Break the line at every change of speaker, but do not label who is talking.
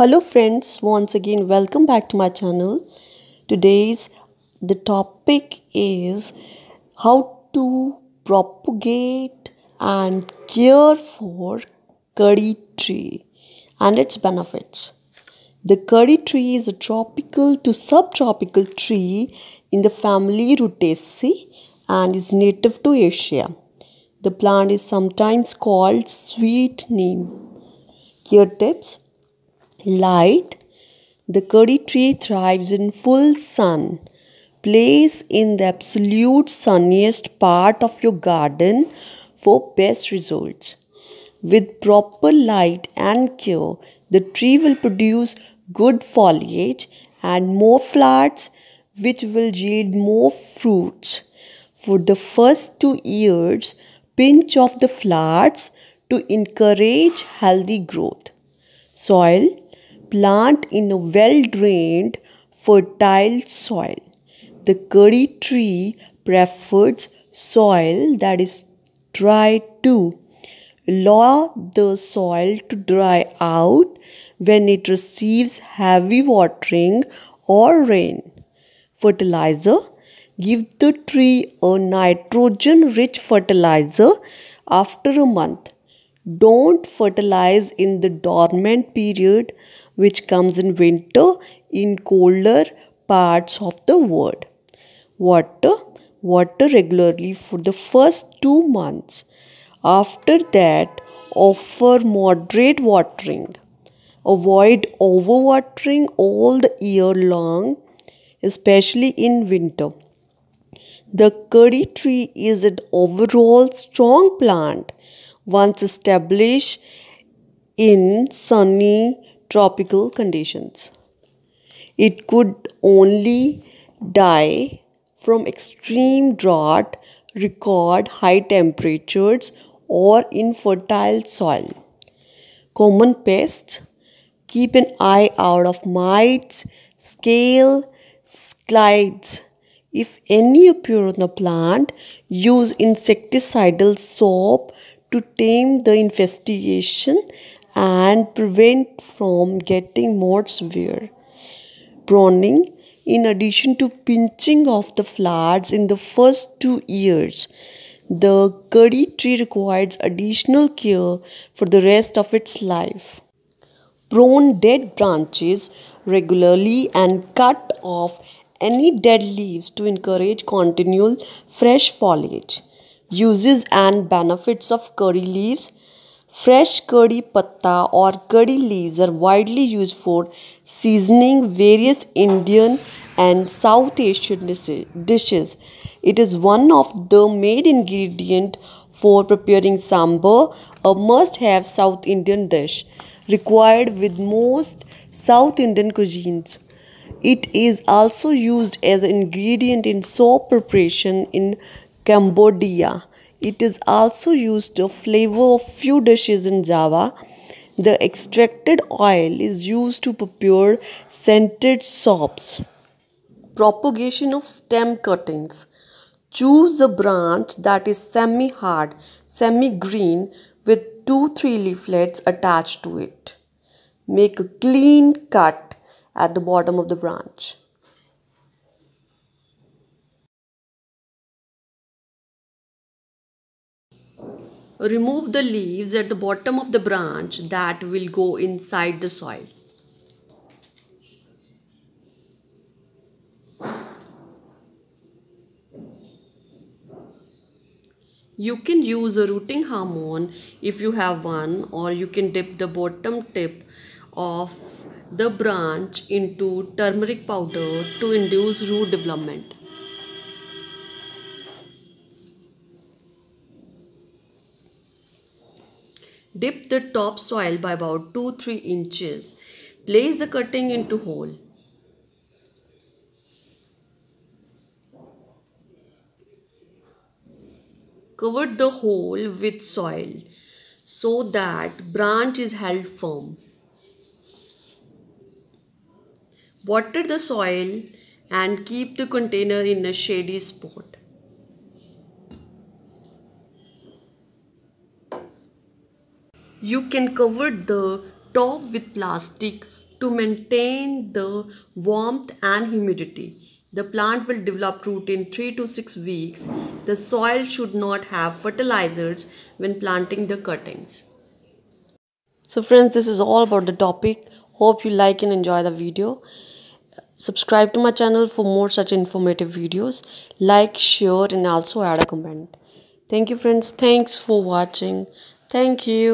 hello friends once again welcome back to my channel today's the topic is how to propagate and care for curry tree and its benefits the curry tree is a tropical to subtropical tree in the family rutaceae and is native to asia the plant is sometimes called sweet neem care tips Light The curry tree thrives in full sun. Place in the absolute sunniest part of your garden for best results. With proper light and care, the tree will produce good foliage and more flowers, which will yield more fruits. For the first two years, pinch off the flowers to encourage healthy growth. Soil plant in a well drained, fertile soil. The curry tree prefers soil that is dry too. Allow the soil to dry out when it receives heavy watering or rain. Fertilizer Give the tree a nitrogen rich fertilizer after a month. Don't fertilize in the dormant period which comes in winter in colder parts of the world. Water, water regularly for the first two months. After that, offer moderate watering. Avoid overwatering all the year long, especially in winter. The curry tree is an overall strong plant. Once established in sunny tropical conditions. It could only die from extreme drought, record high temperatures, or infertile soil. Common pests keep an eye out of mites, scale, slides. If any appear on the plant, use insecticidal soap to tame the infestation and prevent from getting more severe. Browning, in addition to pinching off the flowers in the first two years, the curry tree requires additional care for the rest of its life. Prune dead branches regularly and cut off any dead leaves to encourage continual fresh foliage. Uses and benefits of curry leaves Fresh curry patta or curry leaves are widely used for seasoning various Indian and South Asian dishes. It is one of the main ingredient for preparing sambar, a must-have South Indian dish required with most South Indian cuisines. It is also used as an ingredient in soap preparation in Cambodia. It is also used to flavor a few dishes in Java. The extracted oil is used to prepare scented soaps. Propagation of stem cuttings. Choose a branch that is semi-hard, semi-green with two three leaflets attached to it. Make a clean cut at the bottom of the branch. remove the leaves at the bottom of the branch that will go inside the soil. You can use a rooting hormone if you have one or you can dip the bottom tip of the branch into turmeric powder to induce root development. Dip the topsoil by about 2-3 inches. Place the cutting into hole. Cover the hole with soil so that branch is held firm. Water the soil and keep the container in a shady spot. You can cover the top with plastic to maintain the warmth and humidity. The plant will develop root in 3 to 6 weeks. The soil should not have fertilizers when planting the cuttings. So friends, this is all about the topic. Hope you like and enjoy the video. Subscribe to my channel for more such informative videos. Like, share and also add a comment. Thank you friends. Thanks for watching. Thank you.